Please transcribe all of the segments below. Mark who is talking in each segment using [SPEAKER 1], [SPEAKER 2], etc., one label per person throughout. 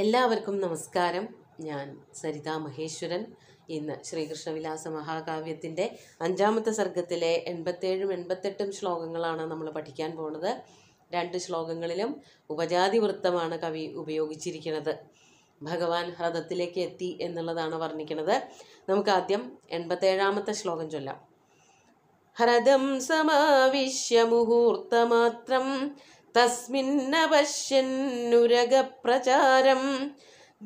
[SPEAKER 1] എല്ലാവർക്കും നമസ്കാരം ഞാൻ സരിതാ മഹേശ്വരൻ ഇന്ന് ശ്രീകൃഷ്ണവിലാസ മഹാകാവ്യത്തിൻ്റെ അഞ്ചാമത്തെ സർഗത്തിലെ എൺപത്തേഴും എൺപത്തെട്ടും ശ്ലോകങ്ങളാണ് നമ്മൾ പഠിക്കാൻ പോണത് രണ്ട് ശ്ലോകങ്ങളിലും ഉപജാതി വൃത്തമാണ് കവി ഉപയോഗിച്ചിരിക്കുന്നത് ഭഗവാൻ ഹ്രദത്തിലേക്ക് എത്തി എന്നുള്ളതാണ് വർണ്ണിക്കുന്നത് നമുക്ക് ആദ്യം എൺപത്തേഴാമത്തെ ശ്ലോകം ചൊല്ലാം ഹ്രദം സമാവിശ്യ മുഹൂർത്തമാത്രം തസ്മിന്നപശ്യന്നുരകപ്രചാരം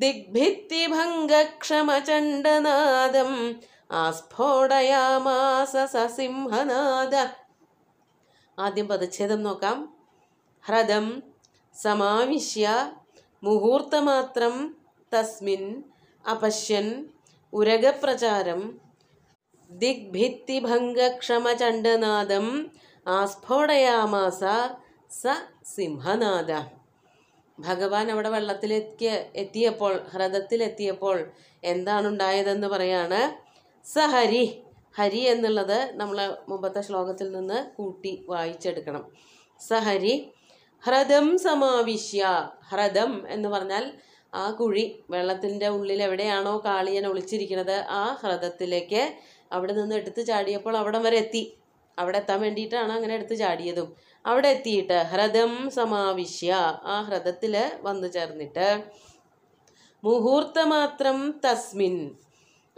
[SPEAKER 1] ദിഗ്ഭിത്തിഭംഗക്ഷമചണ്ഡനാദം ആസ്ഫോടയാമാസ സസിംഹനാദ ആദ്യം പദച്ഛേദം നോക്കാം ഹ്രദം സമാവിശ്യ മുഹൂർത്തമാത്രം തസ്മിൻ അപശ്യൻ ഉരകപ്രചാരം ദിഗ്ഭിത്തിഭംഗക്ഷമചണ്ഡനാദം ആസ്ഫോടയാമാസ സ സിംഹനാദ ഭഗവാൻ അവിടെ വെള്ളത്തിലെത്തിയ എത്തിയപ്പോൾ ഹ്രദത്തിലെത്തിയപ്പോൾ എന്താണുണ്ടായതെന്ന് പറയാണ് സ ഹരി ഹരി എന്നുള്ളത് നമ്മൾ മുമ്പത്തെ ശ്ലോകത്തിൽ നിന്ന് കൂട്ടി വായിച്ചെടുക്കണം സ ഹരി ഹ്രദം സമാവിശ്യ ഹ്രദം എന്ന് പറഞ്ഞാൽ ആ കുഴി വെള്ളത്തിൻ്റെ ഉള്ളിൽ എവിടെയാണോ കാളിയൻ ഒളിച്ചിരിക്കുന്നത് ആ ഹ്രദത്തിലേക്ക് അവിടെ നിന്ന് എടുത്ത് ചാടിയപ്പോൾ അവിടം വരെ എത്തി അവിടെ എത്താൻ വേണ്ടിയിട്ടാണ് അങ്ങനെ എടുത്ത് ചാടിയതും അവിടെ എത്തിയിട്ട് ഹ്രദം സമാവിശ്യ ആ ഹ്രദത്തിൽ വന്നു ചേർന്നിട്ട് മുഹൂർത്തമാത്രം തസ്മിൻ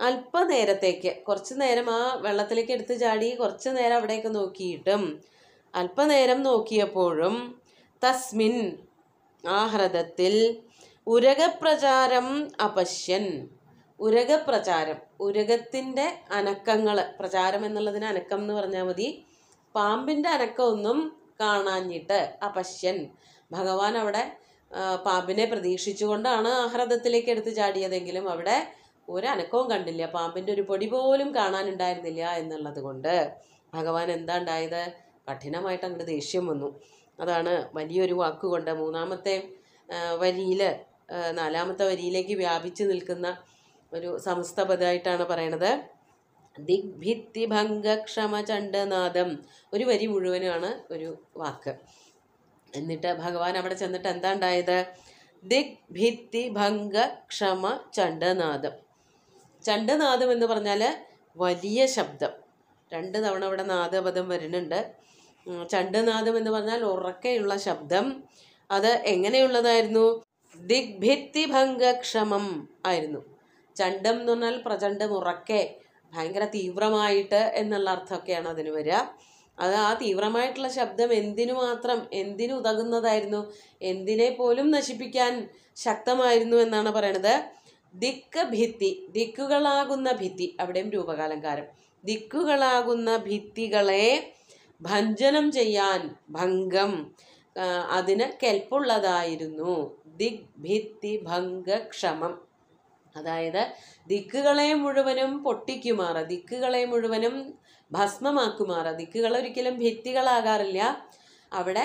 [SPEAKER 1] അല്പനേരത്തേക്ക് കുറച്ച് നേരം ആ വെള്ളത്തിലേക്ക് എടുത്ത് ചാടി കുറച്ച് നേരം അവിടെയൊക്കെ നോക്കിയിട്ടും അല്പനേരം നോക്കിയപ്പോഴും തസ്മിൻ ആ ഹ്രദത്തിൽ ഉരകപ്രചാരം അപശ്യൻ ഉരകപ്രചാരം ഉരകത്തിൻ്റെ അനക്കങ്ങൾ പ്രചാരം എന്നുള്ളതിന് അനക്കം എന്ന് പറഞ്ഞാൽ മതി പാമ്പിൻ്റെ അനക്കമൊന്നും കാണാഞ്ഞിട്ട് അപശ്യൻ ഭഗവാൻ അവിടെ പാമ്പിനെ പ്രതീക്ഷിച്ചുകൊണ്ടാണ് ഹ്രദത്തിലേക്ക് എടുത്ത് ചാടിയതെങ്കിലും അവിടെ ഒരനക്കവും കണ്ടില്ല പാമ്പിൻ്റെ ഒരു പൊടി പോലും കാണാനുണ്ടായിരുന്നില്ല എന്നുള്ളത് കൊണ്ട് ഭഗവാൻ എന്താ ഉണ്ടായത് കഠിനമായിട്ട് അങ്ങോട്ട് ദേഷ്യം വന്നു അതാണ് വലിയൊരു വാക്കുകൊണ്ട് മൂന്നാമത്തെ വരിയിൽ നാലാമത്തെ വരിയിലേക്ക് വ്യാപിച്ചു നിൽക്കുന്ന ഒരു സംസ്ഥപദമായിട്ടാണ് പറയണത് ദിഗ്ഭിത്തിഭംഗക്ഷമചണ്ഡനാഥം ഒരു വരി മുഴുവനാണ് ഒരു വാക്ക് എന്നിട്ട് ഭഗവാൻ അവിടെ ചെന്നിട്ട് എന്താ ഉണ്ടായത് ക്ഷമ ചണ്ഡനാഥം ചണ്ഡനാഥം എന്ന് പറഞ്ഞാൽ വലിയ ശബ്ദം രണ്ട് തവണ ഇവിടെ നാദപദം വരുന്നുണ്ട് ചണ്ഡനാഥം എന്ന് പറഞ്ഞാൽ ഉറക്കെയുള്ള ശബ്ദം അത് എങ്ങനെയുള്ളതായിരുന്നു ദിഗ്ഭിത്തിഭംഗക്ഷമം ആയിരുന്നു ചണ്ഡം എന്ന് പറഞ്ഞാൽ പ്രചണ്ഡം ഉറക്കെ ഭയങ്കര തീവ്രമായിട്ട് എന്നുള്ള അർത്ഥമൊക്കെയാണ് അതിന് വരിക അത് ആ തീവ്രമായിട്ടുള്ള ശബ്ദം എന്തിനു മാത്രം എന്തിനു ഉതകുന്നതായിരുന്നു എന്തിനെ പോലും നശിപ്പിക്കാൻ ശക്തമായിരുന്നു എന്നാണ് പറയണത് ദിക്ക് ഭിത്തി ദിക്കുകളാകുന്ന ഭിത്തി അവിടെയും രൂപകാലങ്കാരം ദിക്കുകളാകുന്ന ഭിത്തികളെ ഭഞ്ജനം ചെയ്യാൻ ഭംഗം അതിന് കെൽപ്പുള്ളതായിരുന്നു ഭിത്തി ഭംഗക്ഷമം അതായത് ദിക്കുകളെ മുഴുവനും പൊട്ടിക്കുമാറ ദിക്കുകളെ മുഴുവനും ഭസ്മമാക്കുമാറ ദിക്കുകൾ ഒരിക്കലും ഭിത്തികളാകാറില്ല അവിടെ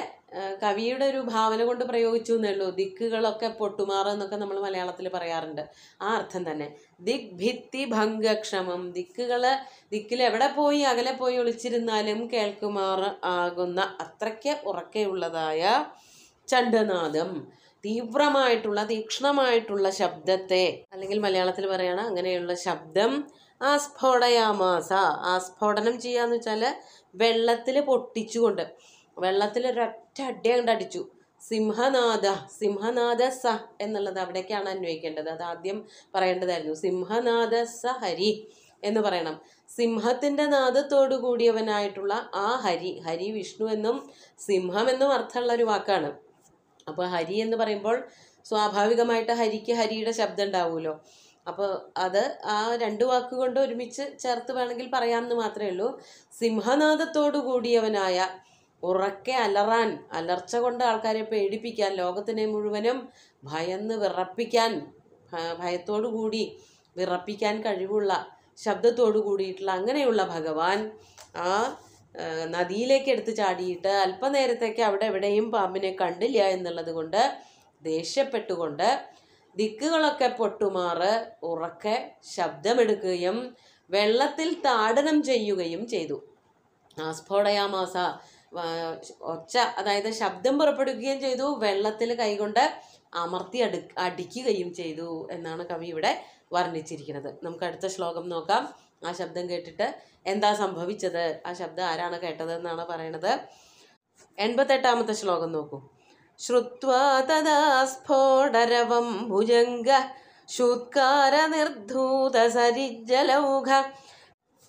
[SPEAKER 1] കവിയുടെ ഒരു ഭാവന കൊണ്ട് പ്രയോഗിച്ചു എന്നേ ഉള്ളൂ ദിക്കുകളൊക്കെ പൊട്ടുമാറ് എന്നൊക്കെ നമ്മൾ മലയാളത്തിൽ പറയാറുണ്ട് ആ അർത്ഥം തന്നെ ദിക് ഭിത്തി ഭംഗക്ഷമം ദിക്കുകൾ ദിക്കിൽ എവിടെ പോയി അകലെ പോയി ഒളിച്ചിരുന്നാലും കേൾക്കുമാറ് ആകുന്ന അത്രയ്ക്ക് ഉറക്കെയുള്ളതായ ചണ്ടനാദം തീവ്രമായിട്ടുള്ള തീക്ഷ്ണമായിട്ടുള്ള ശബ്ദത്തെ അല്ലെങ്കിൽ മലയാളത്തിൽ പറയണം അങ്ങനെയുള്ള ശബ്ദം ആസ്ഫോടയാമാസ ആസ്ഫോടനം ചെയ്യാന്ന് വെച്ചാൽ വെള്ളത്തിൽ പൊട്ടിച്ചുകൊണ്ട് വെള്ളത്തിൽ ഒരൊറ്റ അടി അങ്ങോട്ട് അടിച്ചു സിംഹനാഥ സിംഹനാഥ സ എന്നുള്ളത് അവിടേക്കാണ് അന്വയിക്കേണ്ടത് അത് ആദ്യം പറയേണ്ടതായിരുന്നു സിംഹനാഥ സ ഹരി എന്ന് പറയണം സിംഹത്തിൻ്റെ നാദത്തോടു കൂടിയവനായിട്ടുള്ള ആ ഹരി ഹരി വിഷ്ണു എന്നും സിംഹം എന്നും അർത്ഥമുള്ള ഒരു വാക്കാണ് അപ്പോൾ ഹരി എന്ന് പറയുമ്പോൾ സ്വാഭാവികമായിട്ട് ഹരിക്ക് ഹരിയുടെ ശബ്ദം ഉണ്ടാവുമല്ലോ അപ്പോൾ അത് ആ രണ്ട് വാക്കുകൊണ്ട് ഒരുമിച്ച് ചേർത്ത് വേണമെങ്കിൽ പറയാമെന്ന് മാത്രമേ ഉള്ളൂ സിംഹനാഥത്തോടു കൂടിയവനായ ഉറക്കെ അലറാൻ അലർച്ച കൊണ്ട് ആൾക്കാരെ പേടിപ്പിക്കാൻ ലോകത്തിനെ മുഴുവനും ഭയന്ന് വിറപ്പിക്കാൻ ഭയത്തോടു കൂടി വിറപ്പിക്കാൻ കഴിവുള്ള ശബ്ദത്തോടു കൂടിയിട്ടുള്ള അങ്ങനെയുള്ള ഭഗവാൻ ആ നദിയിലേക്ക് എടുത്ത് ചാടിയിട്ട് അല്പനേരത്തേക്ക് അവിടെ എവിടെയും പാമ്പിനെ കണ്ടില്ല എന്നുള്ളത് കൊണ്ട് ദേഷ്യപ്പെട്ടുകൊണ്ട് ദിക്കുകളൊക്കെ പൊട്ടുമാറ് ഉറക്കെ ശബ്ദമെടുക്കുകയും വെള്ളത്തിൽ താടനം ചെയ്യുകയും ചെയ്തു ആസ്ഫോടയാമാസ ഒച്ച അതായത് ശബ്ദം പുറപ്പെടുക്കുകയും ചെയ്തു വെള്ളത്തിൽ കൈകൊണ്ട് അമർത്തി അടു അടിക്കുകയും ചെയ്തു എന്നാണ് കവി ഇവിടെ വർണ്ണിച്ചിരിക്കുന്നത് നമുക്ക് അടുത്ത ശ്ലോകം നോക്കാം ആ ശബ്ദം കേട്ടിട്ട് എന്താ സംഭവിച്ചത് ആ ശബ്ദം ആരാണ് കേട്ടതെന്നാണ് പറയണത് എൺപത്തെട്ടാമത്തെ ശ്ലോകം നോക്കൂ ശ്രുത്വാ തഥാ സ്ഫോടരവം ഭുജംഗ ശൂത്കാരനിർധൂതസരിജ്ജലൗഘ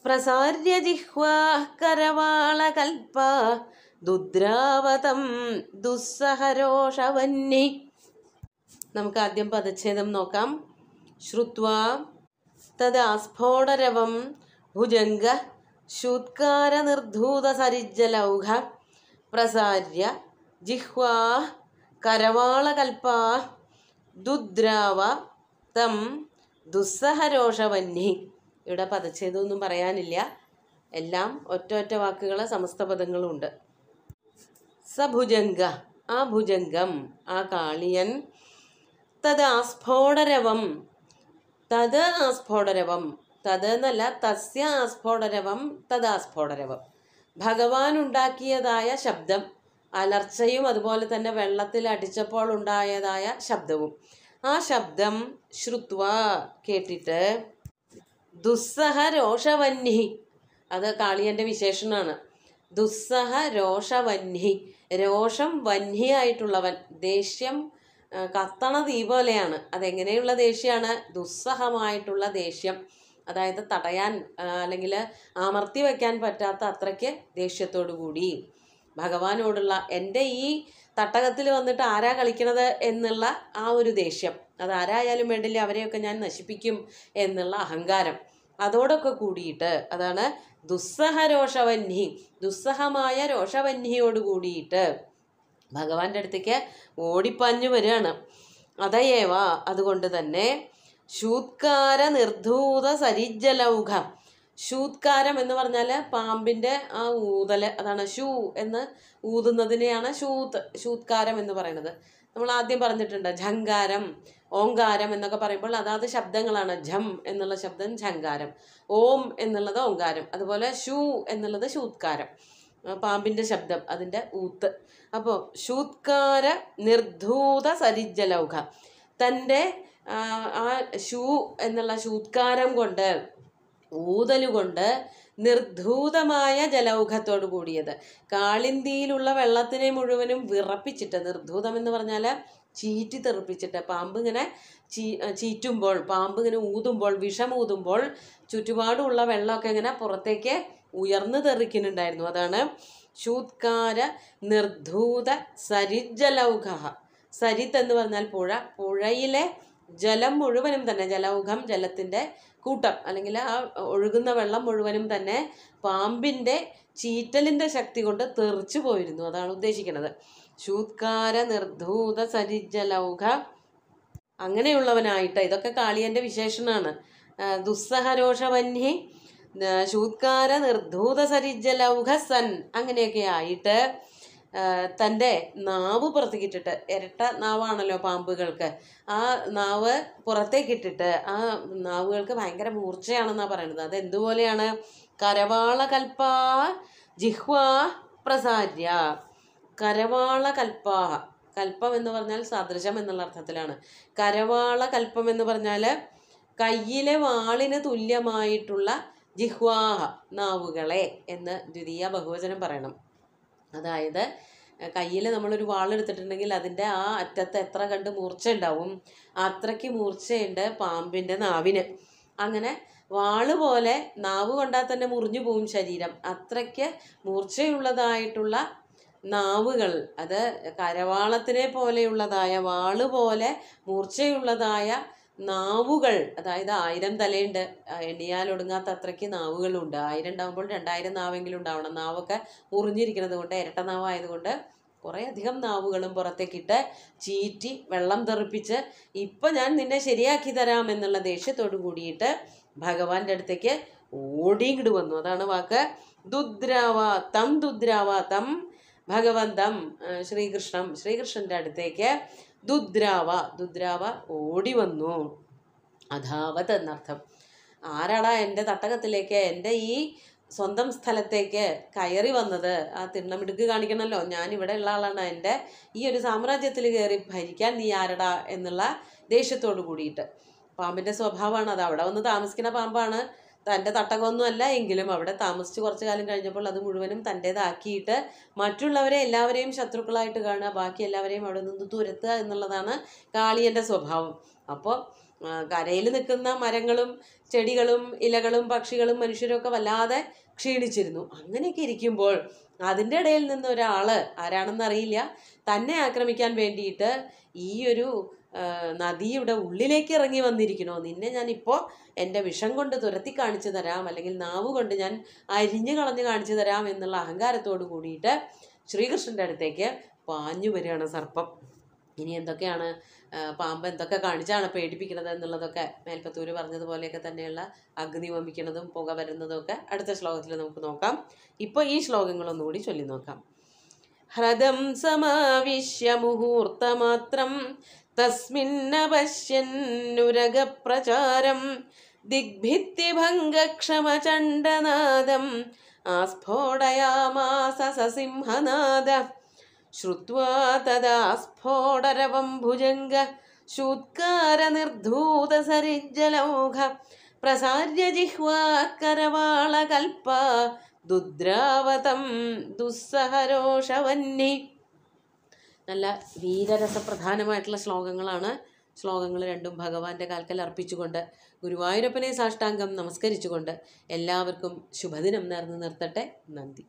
[SPEAKER 1] പ്രസാര്യ ജിഹ്വാഃ കരവാളകൽപ്പ ദുദ്രാവതം ദുസ്സഹരോഷവന്നി നമുക്ക് ആദ്യം പദച്ഛേദം നോക്കാം ശ്രുത്വാ തത് ആസ്ഫോടരവം ഭുജംഗ സരിജലൗഹ പ്രസാര്യ ജിഹ്വാ കരവാളകൽപ്പാ ദുദ്രാവ തം ദുസ്സഹരോഷവന്നി ഇവിടെ പദച്ഛേദമൊന്നും പറയാനില്ല എല്ലാം ഒറ്റ വാക്കുകളെ സമസ്ത പദങ്ങളുണ്ട് സഭുജംഗ ആ ഭുജംഗം ആ കാളിയൻ തത് ആസ്ഫോടരവം തത് ആസ്ഫോടരവം തത് എന്നല്ല തസ്യ ആസ്ഫോടരവം തദാസ്ഫോടരവം ഭഗവാൻ ഉണ്ടാക്കിയതായ ശബ്ദം അലർച്ചയും അതുപോലെ തന്നെ വെള്ളത്തിൽ അടിച്ചപ്പോൾ ഉണ്ടായതായ ശബ്ദവും ആ ശബ്ദം ശ്രുത്വ കേട്ടിട്ട് ദുസ്സഹ രോഷവന്നി അത് കാളിയൻ്റെ വിശേഷനാണ് ദുസ്സഹ രോഷവന്നി രോഷം വന്നിയായിട്ടുള്ളവൻ ദേഷ്യം കത്തണ തീ പോലെയാണ് അതെങ്ങനെയുള്ള ദേഷ്യമാണ് ദുസ്സഹമായിട്ടുള്ള ദേഷ്യം അതായത് തടയാൻ അല്ലെങ്കിൽ അമർത്തി വയ്ക്കാൻ പറ്റാത്ത അത്രയ്ക്ക് ദേഷ്യത്തോടു കൂടി ഭഗവാനോടുള്ള എൻ്റെ ഈ തട്ടകത്തിൽ വന്നിട്ട് ആരാ കളിക്കണത് എന്നുള്ള ആ ഒരു ദേഷ്യം അത് ആരായാലും വേണ്ടില്ല അവരെയൊക്കെ ഞാൻ നശിപ്പിക്കും എന്നുള്ള അഹങ്കാരം അതോടൊക്കെ കൂടിയിട്ട് അതാണ് ദുസ്സഹ രോഷവന്ഹി ദുസ്സഹമായ രോഷവന്ഹിയോട് കൂടിയിട്ട് ഭഗവാന്റെ അടുത്തേക്ക് ഓടിപ്പഞ്ഞു വരികയാണ് അതയേവ അതുകൊണ്ട് തന്നെ ശൂത്കാര നിർധൂത സരിജലൗഘം ശൂത്കാരം എന്ന് പറഞ്ഞാൽ പാമ്പിൻ്റെ ആ ഊതൽ അതാണ് ഷൂ എന്ന് ഊതുന്നതിനെയാണ് ശൂത്ത് ശൂത്കാരം എന്ന് പറയുന്നത് നമ്മൾ ആദ്യം പറഞ്ഞിട്ടുണ്ട് ഝങ്കാരം ഓങ്കാരം എന്നൊക്കെ പറയുമ്പോൾ അതാത് ശബ്ദങ്ങളാണ് ഝം എന്നുള്ള ശബ്ദം ഝങ്കാരം ഓം എന്നുള്ളത് ഓങ്കാരം അതുപോലെ ഷൂ എന്നുള്ളത് ശൂത്കാരം പാമ്പിൻ്റെ ശബ്ദം അതിൻ്റെ ഊത്ത് അപ്പോൾ ശൂത്കാര നിർധൂത സരിജലൗഹ തൻ്റെ ആ ഷൂ എന്നുള്ള ശൂത്കാരം കൊണ്ട് ഊതലുകൊണ്ട് നിർധൂതമായ ജലൗഹത്തോട് കൂടിയത് കാളിന്തിയിലുള്ള വെള്ളത്തിനെ മുഴുവനും വിറപ്പിച്ചിട്ട് നിർധൂതം എന്ന് പറഞ്ഞാൽ ചീറ്റി തെറിപ്പിച്ചിട്ട് പാമ്പ് ഇങ്ങനെ ചീ ചീറ്റുമ്പോൾ പാമ്പ് ഇങ്ങനെ ഊതുമ്പോൾ വിഷം ഊതുമ്പോൾ ചുറ്റുപാടുമുള്ള വെള്ളമൊക്കെ ഇങ്ങനെ പുറത്തേക്ക് ഉയർന്നു തെറിക്കുന്നുണ്ടായിരുന്നു അതാണ് ശൂത്കാര നിർധൂത സരിജലൗഘ സരിത്ത് എന്ന് പറഞ്ഞാൽ പുഴ പുഴയിലെ ജലം മുഴുവനും തന്നെ ജലൗഘം ജലത്തിൻ്റെ കൂട്ടം അല്ലെങ്കിൽ ആ ഒഴുകുന്ന വെള്ളം മുഴുവനും തന്നെ പാമ്പിൻ്റെ ചീറ്റലിൻ്റെ ശക്തി കൊണ്ട് തെറിച്ചു പോയിരുന്നു അതാണ് ഉദ്ദേശിക്കുന്നത് ശൂത്കാര നിർധൂത സരിജലൗഘ അങ്ങനെയുള്ളവനായിട്ട് ഇതൊക്കെ കാളിയൻ്റെ വിശേഷണമാണ് ദുസ്സഹരോഷവന്യേ ശൂത്കാര നിർധൂത സരിജലൗഘ സൻ അങ്ങനെയൊക്കെ ആയിട്ട് തൻ്റെ നാവ് പുറത്തേക്കിട്ടിട്ട് ഇരട്ട നാവാണല്ലോ പാമ്പുകൾക്ക് ആ നാവ് പുറത്തേക്കിട്ടിട്ട് ആ നാവുകൾക്ക് ഭയങ്കര മൂർച്ചയാണെന്നാണ് പറയുന്നത് അത് എന്തുപോലെയാണ് കരവാള കൽപ്പ ജിഹ്വ പ്രസാര്യ കരവാള കൽപ്പാഹ കൽപ്പം എന്ന് പറഞ്ഞാൽ സദൃശം എന്നുള്ള അർത്ഥത്തിലാണ് കരവാള കൽപ്പം എന്ന് പറഞ്ഞാൽ കയ്യിലെ വാളിന് തുല്യമായിട്ടുള്ള ജിഹ്വാഹ നാവുകളെ എന്ന് ദ്വിതീയ ബഹുവചനം പറയണം അതായത് കയ്യിൽ നമ്മളൊരു വാളെടുത്തിട്ടുണ്ടെങ്കിൽ അതിൻ്റെ ആ അറ്റത്ത് എത്ര കണ്ട് മൂർച്ച ഉണ്ടാവും അത്രയ്ക്ക് മൂർച്ചയുണ്ട് പാമ്പിൻ്റെ നാവിന് അങ്ങനെ വാള് പോലെ നാവ് കൊണ്ടാൽ തന്നെ മുറിഞ്ഞു പോവും ശരീരം അത്രയ്ക്ക് മൂർച്ചയുള്ളതായിട്ടുള്ള നാവുകൾ അത് കരവാളത്തിനെ പോലെയുള്ളതായ വാള് പോലെ മൂർച്ചയുള്ളതായ നാവുകൾ അതായത് ആയിരം തലയുണ്ട് എണ്ണിയാൽ ഒടുങ്ങാത്ത അത്രയ്ക്ക് നാവുകളുണ്ട് ആയിരം ഉണ്ടാകുമ്പോൾ രണ്ടായിരം നാവെങ്കിലും ഉണ്ടാവണം നാവൊക്കെ മുറിഞ്ഞിരിക്കുന്നത് കൊണ്ട് ഇരട്ട നാവായതുകൊണ്ട് കുറേ അധികം നാവുകളും പുറത്തേക്കിട്ട് ചീറ്റി വെള്ളം തെറിപ്പിച്ച് ഇപ്പം ഞാൻ നിന്നെ ശരിയാക്കി തരാം എന്നുള്ള ദേഷ്യത്തോടു കൂടിയിട്ട് ഭഗവാന്റെ അടുത്തേക്ക് ഓടിയിങ്ങോട്ട് വന്നു അതാണ് വാക്ക് ദുദ്രാവാ തം ദുദ്രാവാ തം ഭഗവന്തം ശ്രീകൃഷ്ണം ശ്രീകൃഷ്ണൻ്റെ അടുത്തേക്ക് ദുദ്രാവ ദുദ്രാവ ഓടി വന്നു അധാവത് എന്നർത്ഥം ആരാടാ എൻ്റെ തട്ടകത്തിലേക്ക് എൻ്റെ ഈ സ്വന്തം സ്ഥലത്തേക്ക് കയറി വന്നത് ആ തിണ്ണമിടുക്ക് കാണിക്കണമല്ലോ ഞാൻ ഇവിടെ ഉള്ള ആളാണ് എൻ്റെ ഈ ഒരു സാമ്രാജ്യത്തിൽ കയറി ഭരിക്കാൻ നീ ആരടാ എന്നുള്ള ദേഷ്യത്തോടു കൂടിയിട്ട് പാമ്പിൻ്റെ സ്വഭാവമാണ് അത് അവിടെ വന്ന് താമസിക്കുന്ന പാമ്പാണ് തൻ്റെ തട്ടകമൊന്നുമല്ല എങ്കിലും അവിടെ താമസിച്ച് കുറച്ച് കാലം കഴിഞ്ഞപ്പോൾ അത് മുഴുവനും തൻ്റേതാക്കിയിട്ട് മറ്റുള്ളവരെ എല്ലാവരെയും ശത്രുക്കളായിട്ട് കാണുക ബാക്കി എല്ലാവരെയും അവിടെ നിന്ന് തുരത്തുക എന്നുള്ളതാണ് കാളിയൻ്റെ സ്വഭാവം അപ്പോൾ കരയിൽ നിൽക്കുന്ന മരങ്ങളും ചെടികളും ഇലകളും പക്ഷികളും മനുഷ്യരൊക്കെ വല്ലാതെ ക്ഷീണിച്ചിരുന്നു അങ്ങനെയൊക്കെ ഇരിക്കുമ്പോൾ അതിൻ്റെ ഇടയിൽ നിന്ന് ഒരാൾ ആരാണെന്നറിയില്ല തന്നെ ആക്രമിക്കാൻ വേണ്ടിയിട്ട് ഈ ഒരു നദിയുടെ ഉള്ളിലേക്ക് ഇറങ്ങി വന്നിരിക്കണോ നിന്നെ ഞാൻ എൻ്റെ വിഷം കൊണ്ട് തുരത്തി കാണിച്ചു തരാം അല്ലെങ്കിൽ നാവ് കൊണ്ട് ഞാൻ അരിഞ്ഞു കളഞ്ഞു കാണിച്ചു തരാം എന്നുള്ള അഹങ്കാരത്തോട് കൂടിയിട്ട് ശ്രീകൃഷ്ണൻ്റെ അടുത്തേക്ക് പാഞ്ഞു വരികയാണ് സർപ്പം ഇനി എന്തൊക്കെയാണ് പാമ്പ് എന്തൊക്കെ കാണിച്ചാണ് പേടിപ്പിക്കുന്നത് എന്നുള്ളതൊക്കെ മേൽപ്പത്തൂര് പറഞ്ഞതുപോലെയൊക്കെ തന്നെയുള്ള അഗ്നി വമിക്കുന്നതും പുക വരുന്നതും ഒക്കെ അടുത്ത ശ്ലോകത്തിൽ നമുക്ക് നോക്കാം ഇപ്പോൾ ഈ ശ്ലോകങ്ങളൊന്നുകൂടി ചൊല്ലി നോക്കാം ഹ്രദം സമാവിശ്യ മുഹൂർത്തമാത്രം तस्मिन्नपश्यन्नुरगप्रचारं दिग्भित्तिभङ्गक्षमचण्डनादम् आस्फोटयामासस सिंहनाद श्रुत्वा तदास्फोटरवम्भुजङ्गूत्कारनिर्धूतसरिज्जलौघ प्रसार्यजिह्वाकरवालकल्पा दुद्रावतं दुःसहरोषवह्नि നല്ല വീരരസപ്രധാനമായിട്ടുള്ള ശ്ലോകങ്ങളാണ് ശ്ലോകങ്ങൾ രണ്ടും ഭഗവാന്റെ കാൽക്കൽ അർപ്പിച്ചുകൊണ്ട് ഗുരുവായൂരപ്പനെ സാഷ്ടാംഗം നമസ്കരിച്ചുകൊണ്ട് എല്ലാവർക്കും ശുഭദിനം നേർന്ന് നിർത്തട്ടെ നന്ദി